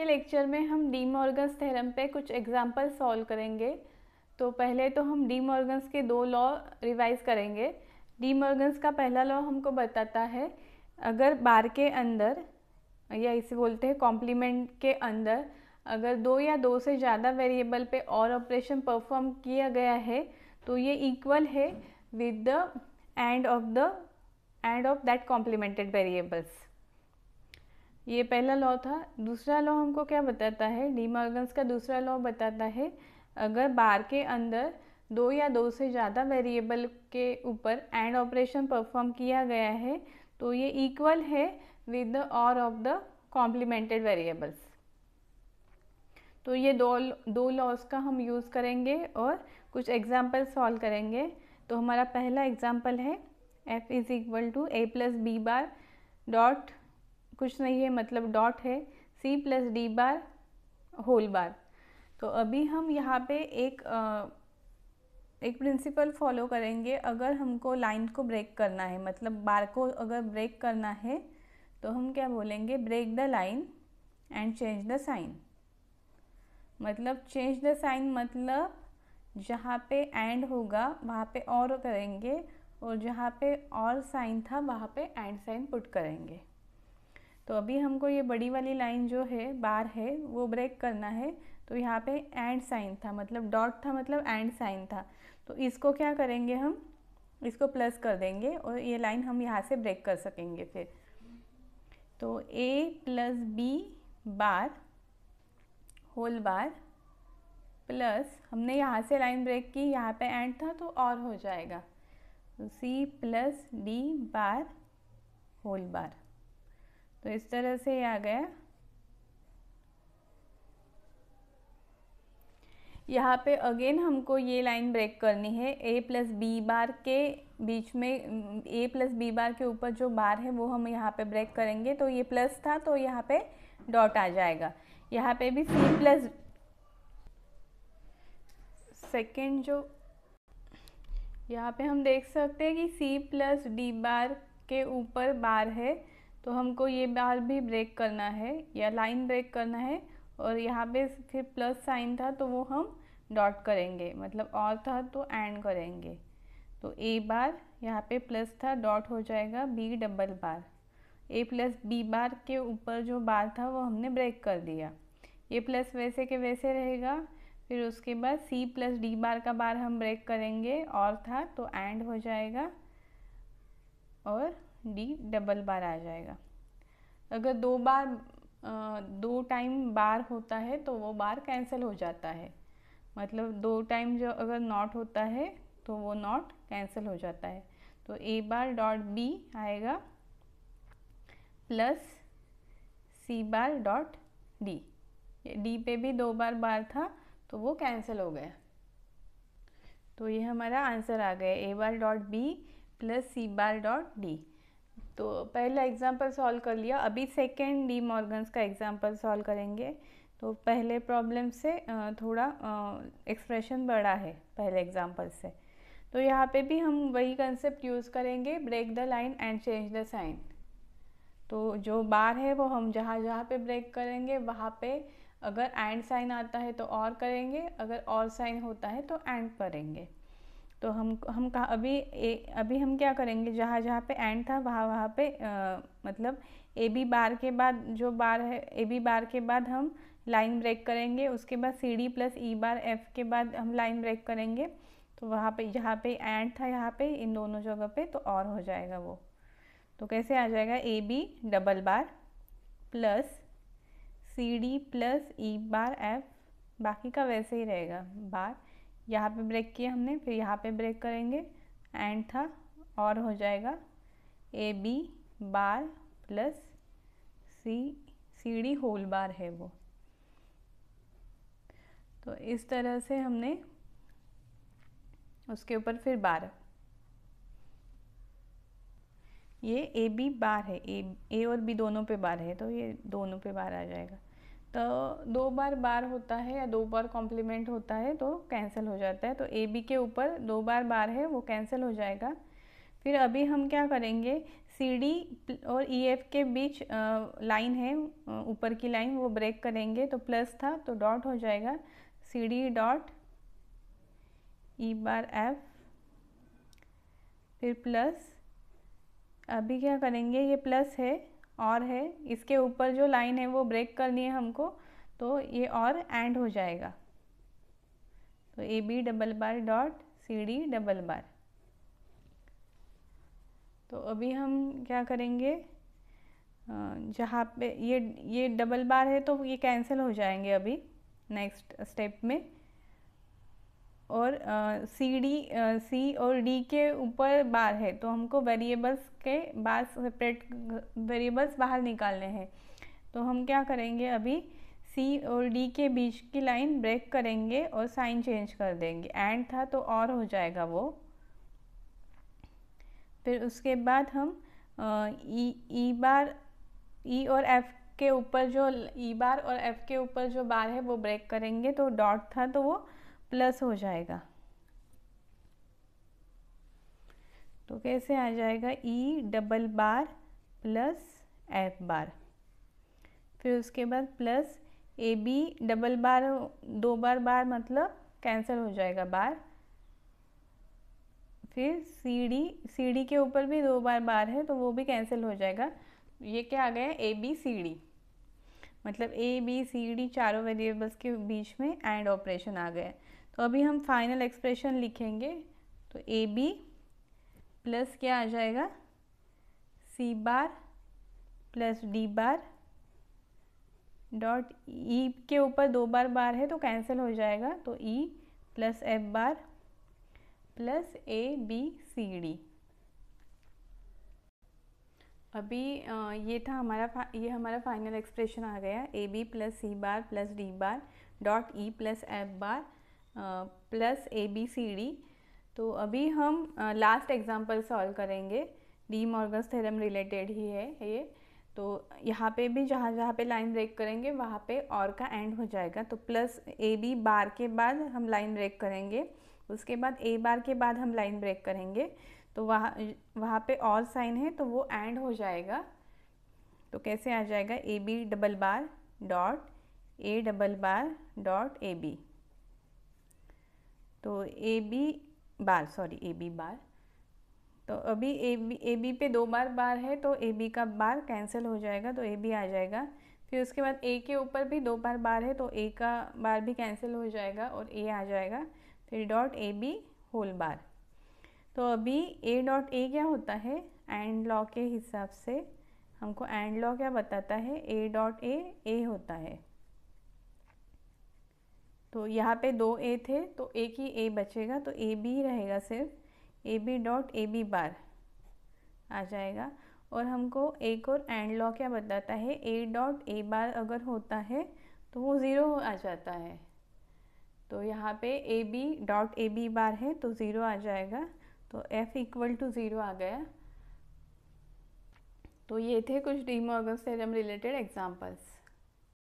के लेक्चर में हम डी मॉर्गन्स थ्योरम पे कुछ एग्जाम्पल सॉल्व करेंगे तो पहले तो हम डी मॉर्गन्स के दो लॉ रिवाइज करेंगे डी मॉर्गन्स का पहला लॉ हमको बताता है अगर बार के अंदर या इसे बोलते हैं कॉम्प्लीमेंट के अंदर अगर दो या दो से ज़्यादा वेरिएबल पे और ऑपरेशन परफॉर्म किया गया है तो ये इक्वल है with the and of the and of that complemented variables ये पहला लॉ था दूसरा लॉ हमको क्या बताता है डी मॉर्गन्स का दूसरा लॉ बताता है अगर बार के अंदर दो या दो से ज़्यादा वेरिएबल के ऊपर एंड ऑपरेशन परफॉर्म किया गया है तो ये इक्वल है विद द और ऑफ द कॉम्प्लीमेंटेड वेरिएबल्स तो ये दो दो लॉज का हम यूज़ करेंगे और कुछ एग्जाम्पल सॉल्व करेंगे तो हमारा पहला एग्जाम्पल है F is equal to A plus B bar dot कुछ नहीं है मतलब डॉट है C plus D bar whole bar तो अभी हम यहाँ पे एक आ, एक प्रिंसिपल फॉलो करेंगे अगर हमको लाइन को ब्रेक करना है मतलब बार को अगर ब्रेक करना है तो हम क्या बोलेंगे break the line and change the sign मतलब चेंज द साइन मतलब जहाँ पे एंड होगा वहाँ पे और करेंगे और जहाँ पे और साइन था वहाँ पे एंड साइन पुट करेंगे तो अभी हमको ये बड़ी वाली लाइन जो है बार है वो ब्रेक करना है तो यहाँ पे एंड साइन था मतलब डॉट था मतलब एंड साइन था तो इसको क्या करेंगे हम इसको प्लस कर देंगे और ये लाइन हम यहाँ से ब्रेक कर सकेंगे फिर तो A plus B bar whole bar plus हमने यहाँ से लाइन ब्रेक की यहाँ पे एंड था तो और हो जाएगा तो C plus D bar whole bar तो इस तरह से ये आ गया यहाँ पे अगेन हमको ये लाइन ब्रेक करनी है ए प्लस बी बार के बीच में ए प्लस बी बार के ऊपर जो बार है वो हम यहाँ पे ब्रेक करेंगे तो ये प्लस था तो यहाँ पे डॉट आ जाएगा यहाँ पे भी सी प्लस सेकेंड जो यहाँ पे हम देख सकते हैं कि सी प्लस डी बार के ऊपर बार है तो हमको ये बार भी ब्रेक करना है या लाइन ब्रेक करना है और यहाँ पे फिर प्लस साइन था तो वो हम डॉट करेंगे मतलब और था तो एंड करेंगे तो ए बार यहाँ पे प्लस था डॉट हो जाएगा B double bar A plus B bar के ऊपर जो बार था वो हमने ब्रेक कर दिया ए प्लस वैसे के वैसे रहेगा फिर उसके बाद सी प्लस डी बार का बार हम ब्रेक करेंगे और था तो एंड हो जाएगा और डी डबल बार आ जाएगा अगर दो बार दो टाइम बार होता है तो वो बार कैंसिल हो जाता है मतलब दो टाइम जो अगर नॉट होता है तो वो नॉट कैंसिल हो जाता है तो ए बार डॉट बी आएगा plus C bar dot D D पे भी दो बार बार था तो वो कैंसिल हो गया तो ये हमारा आंसर आ गया A bar dot B plus C bar dot D तो पहला एग्ज़ाम्पल सॉल्व कर लिया अभी सेकेंड डी मॉर्गन्स का एग्ज़ाम्पल सॉल्व करेंगे तो पहले प्रॉब्लम से थोड़ा एक्सप्रेशन बड़ा है पहले एग्ज़ाम्पल से तो यहाँ पे भी हम वही कंसेप्ट यूज़ करेंगे break the line and change the sign तो जो बार है वो हम जहाँ जहाँ पे ब्रेक करेंगे वहाँ पे अगर एंड साइन आता है तो और करेंगे अगर और साइन होता है तो एंड करेंगे तो हम हम कहा अभी ए, अभी हम क्या करेंगे जहाँ जहाँ पे एंड था वहाँ वहाँ पे आ, मतलब ए बी बार के बाद जो बार है ए बी बार के बाद हम लाइन ब्रेक करेंगे उसके बाद C D plus E bar F के बाद हम लाइन ब्रेक करेंगे तो वहाँ पे जहाँ पे एंड था यहाँ पे इन दोनों जगह पे तो और हो जाएगा वो तो कैसे आ जाएगा A B double bar plus C D plus E bar F बाकी का वैसे ही रहेगा बार यहाँ पे ब्रेक किया हमने फिर यहाँ पे ब्रेक करेंगे एंड था और हो जाएगा A B bar plus C C D whole bar है वो तो इस तरह से हमने उसके ऊपर फिर बार ये ए बी बार है ए ए और बी दोनों पे बार है तो ये दोनों पे बार आ जाएगा तो दो बार बार होता है या दो बार कॉम्प्लीमेंट होता है तो कैंसिल हो जाता है तो ए बी के ऊपर दो बार बार है वो कैंसिल हो जाएगा फिर अभी हम क्या करेंगे सी डी और ई e, एफ के बीच लाइन है ऊपर की लाइन वो ब्रेक करेंगे तो प्लस था तो डॉट हो जाएगा C D dot E bar F फिर प्लस अभी क्या करेंगे ये प्लस है और है इसके ऊपर जो लाइन है वो ब्रेक करनी है हमको तो ये और एंड हो जाएगा तो A B double bar dot C D double bar तो अभी हम क्या करेंगे जहाँ पे ये ये डबल बार है तो ये कैंसिल हो जाएंगे अभी नेक्स्ट स्टेप में और सी डी सी और डी के ऊपर बार है तो हमको वेरिएबल्स के बार सेपरेट वेरिएबल्स बाहर निकालने हैं तो हम क्या करेंगे अभी सी और डी के बीच की लाइन ब्रेक करेंगे और साइन चेंज कर देंगे एंड था तो और हो जाएगा वो फिर उसके बाद हम E E e, e bar E e और एफ के ऊपर जो ई बार और एफ के ऊपर जो बार है वो ब्रेक करेंगे तो डॉट था तो वो प्लस हो जाएगा तो कैसे आ जाएगा E double bar plus F bar फिर उसके बाद plus A B double bar दो बार बार मतलब कैंसिल हो जाएगा बार फिर सी डी सी डी के ऊपर भी दो बार बार है तो वो भी कैंसिल हो जाएगा ये क्या आ गया ए बी सी डी मतलब ए बी सी डी चारों वेरिएबल्स के बीच में एंड ऑपरेशन आ गया है तो अभी हम फाइनल एक्सप्रेशन लिखेंगे तो ए बी प्लस क्या आ जाएगा C bar plus D bar dot E के ऊपर दो बार बार है तो कैंसिल हो जाएगा तो E plus F bar plus A B C D अभी ये था हमारा ये हमारा फाइनल एक्सप्रेशन आ गया A B plus C bar plus D bar dot E plus F bar plus A B C D तो अभी हम लास्ट एग्जांपल सॉल्व करेंगे डी मॉर्गस थ्योरम रिलेटेड ही है ये तो यहाँ पे भी जहाँ जहाँ पे लाइन ब्रेक करेंगे वहाँ पे और का एंड हो जाएगा तो प्लस ए बी बार के बाद हम लाइन ब्रेक करेंगे उसके बाद ए बार के बाद हम लाइन ब्रेक करेंगे तो वहाँ वहाँ पे और साइन है तो वो एंड हो जाएगा तो कैसे आ जाएगा A B double bar dot A double bar dot A B तो A B bar sorry A B bar तो अभी ए बी ए बी पे दो बार बार है तो ए बी का बार कैंसिल हो जाएगा तो ए बी आ जाएगा फिर उसके बाद ए के ऊपर भी दो बार बार है तो ए का बार भी कैंसिल हो जाएगा और ए आ जाएगा फिर dot A B whole bar तो अभी ए डॉट ए क्या होता है एंड लॉ के हिसाब से हमको एंड लॉ क्या बताता है ए डॉट ए ए होता है तो यहाँ पे दो ए थे तो एक ही ए बचेगा तो ए बी रहेगा सिर्फ A B dot A B bar आ जाएगा और हमको एक और एंड लॉ क्या बताता है ए डॉट ए बार अगर होता है तो वो ज़ीरो आ जाता है तो यहाँ पे A B dot A B bar है तो ज़ीरो आ जाएगा तो एफ़ इक्वल टू ज़ीरो आ गया तो ये थे कुछ डी से थ्योरम रिलेटेड एग्जाम्पल्स